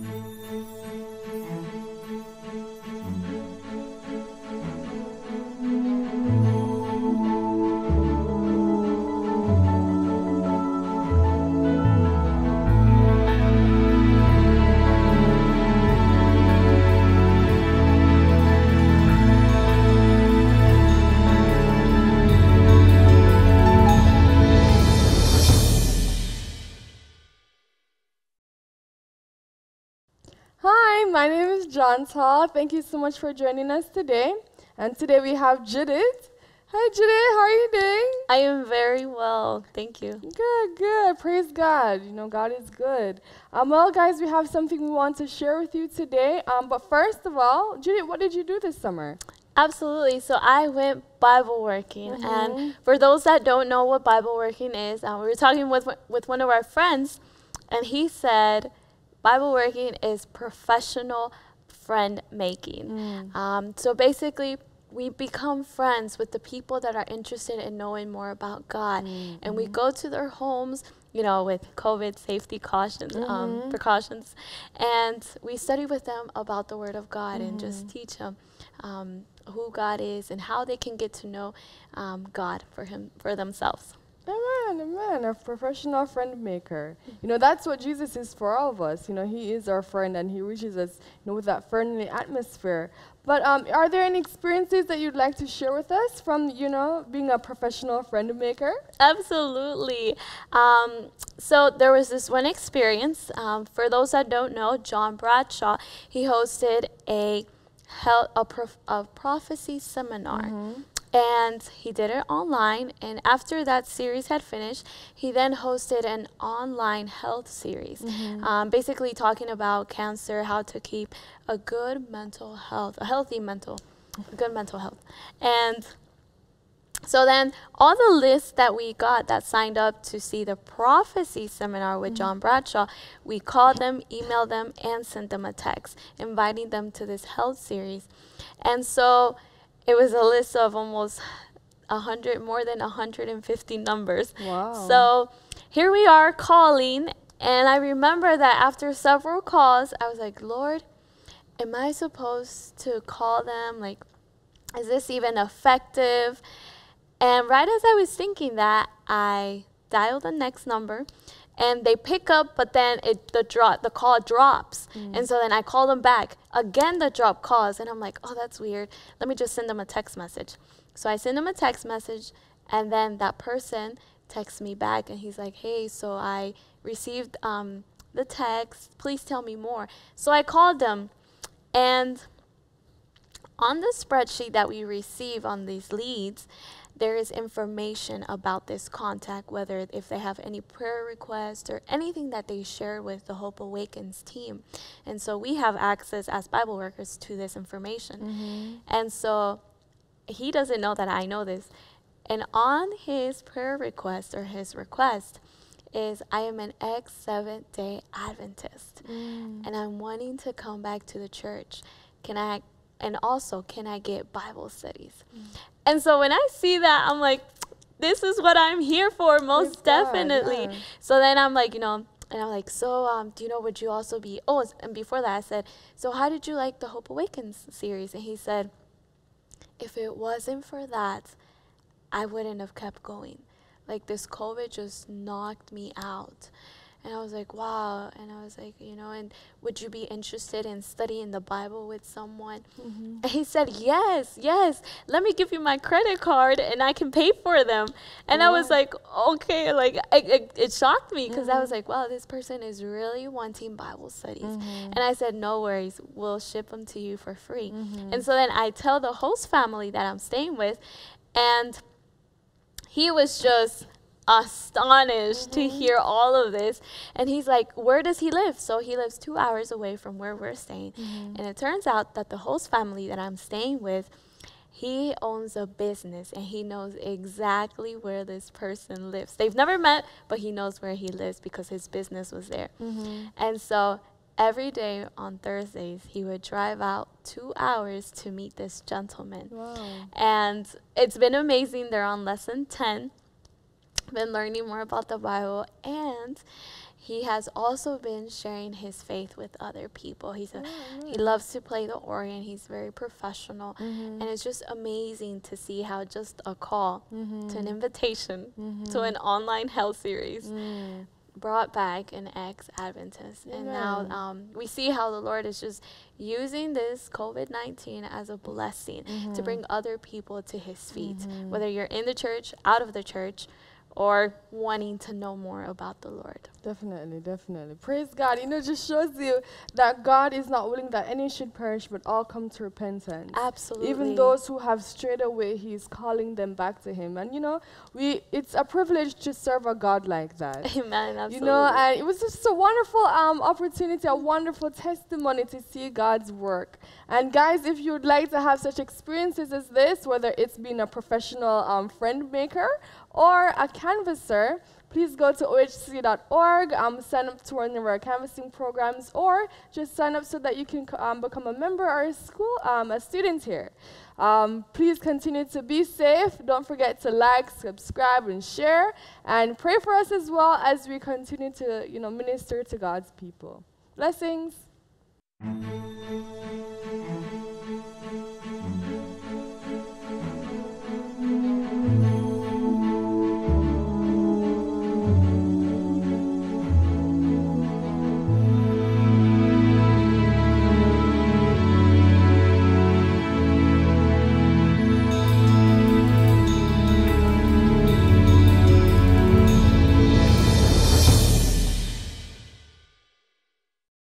Bye. is John's Hall. Thank you so much for joining us today. And today we have Judith. Hi, Judith. How are you doing? I am very well. Thank you. Good, good. Praise God. You know, God is good. Um, well, guys, we have something we want to share with you today. Um, but first of all, Judith, what did you do this summer? Absolutely. So I went Bible working. Mm -hmm. And for those that don't know what Bible working is, um, we were talking with, with one of our friends, and he said, Bible working is professional friend making. Mm. Um, so basically, we become friends with the people that are interested in knowing more about God, mm-hmm. and we mm-hmm. go to their homes. You know, with COVID safety cautions, um, mm-hmm. um, precautions, and we study with them about the Word of God mm-hmm. and just mm-hmm. teach them um, who God is and how they can get to know um, God for Him for themselves man, a man, a professional friend maker. You know, that's what Jesus is for all of us. You know, he is our friend and he reaches us, you know, with that friendly atmosphere. But um, are there any experiences that you'd like to share with us from, you know, being a professional friend maker? Absolutely. Um, so there was this one experience. Um, for those that don't know, John Bradshaw, he hosted a, hel- a, prof- a prophecy seminar. Mm -hmm and he did it online and after that series had finished he then hosted an online health series mm-hmm. um, basically talking about cancer how to keep a good mental health a healthy mental a good mental health and so then all the lists that we got that signed up to see the prophecy seminar with mm-hmm. John Bradshaw, we called them, emailed them, and sent them a text inviting them to this health series. And so it was a list of almost 100 more than 150 numbers wow. so here we are calling and i remember that after several calls i was like lord am i supposed to call them like is this even effective and right as i was thinking that i dial the next number and they pick up but then it the draw the call drops mm. and so then i call them back again the drop calls and i'm like oh that's weird let me just send them a text message so i send them a text message and then that person texts me back and he's like hey so i received um, the text please tell me more so i called them and on the spreadsheet that we receive on these leads, there is information about this contact, whether if they have any prayer requests or anything that they share with the Hope Awakens team. And so we have access as Bible workers to this information. Mm-hmm. And so he doesn't know that I know this. And on his prayer request or his request is I am an ex Seventh day Adventist mm. and I'm wanting to come back to the church. Can I and also can I get Bible studies? Mm. And so when I see that, I'm like, this is what I'm here for, most God, definitely. Yeah. So then I'm like, you know, and I'm like, so um, do you know, would you also be? Oh, and before that, I said, so how did you like the Hope Awakens series? And he said, if it wasn't for that, I wouldn't have kept going. Like this COVID just knocked me out. And I was like, wow. And I was like, you know, and would you be interested in studying the Bible with someone? Mm-hmm. And he said, yes, yes. Let me give you my credit card and I can pay for them. And yeah. I was like, okay. Like, I, it, it, shocked me because mm-hmm. I was mm-hmm. like, wow, this person is really wanting Bible studies. Mm-hmm. And I said, no worries. We'll ship them to you for free. Mm-hmm. And so then I tell the host family that I'm staying with, and he was just astonished mm-hmm. to hear all of this. And he's like, Where does he live? So he lives two hours away from where we're staying. Mm-hmm. And it turns out that the host family that I'm staying with, he owns a business and he knows exactly where this person lives. They've never met, but he knows where he lives because his business was there. Mm-hmm. And so every day on Thursdays, he would drive out two hours to meet this gentleman. And it's been amazing. They're on lesson 10 been learning more about the Bible and he has also been sharing his faith with other people. He's a, mm-hmm. he mm. loves to play the organ. He's very professional, mm-hmm. and it's just amazing to see how just a call mm-hmm. to an mm-hmm. invitation to mm-hmm. an online health series mm. brought back an ex Adventist. And now um, we see how the Lord is just using this COVID 19 as a blessing mm-hmm. to bring other people to His feet, mm-hmm. whether you're in the church, out of the church, or wanting to know more about the Lord. Definitely, definitely. Praise God. You know, just shows you that God is not willing that any should perish, but all come to repentance. Absolutely. Even those who have strayed away, He is calling them back to Him. And you know, we it's a privilege to serve a God like that. Amen. Absolutely. You know, and it was just a wonderful um, opportunity, a wonderful testimony to see God's work. And guys, if you'd like to have such experiences as this, whether it's being a professional um, friend maker or a canvasser, please go to ohc.org, um, sign up to one of our canvassing programs, or just sign up so that you can um, become a member of our school, um, a student here. Um, please continue to be safe. Don't forget to like, subscribe, and share, and pray for us as well as we continue to, you know, minister to God's people. Blessings.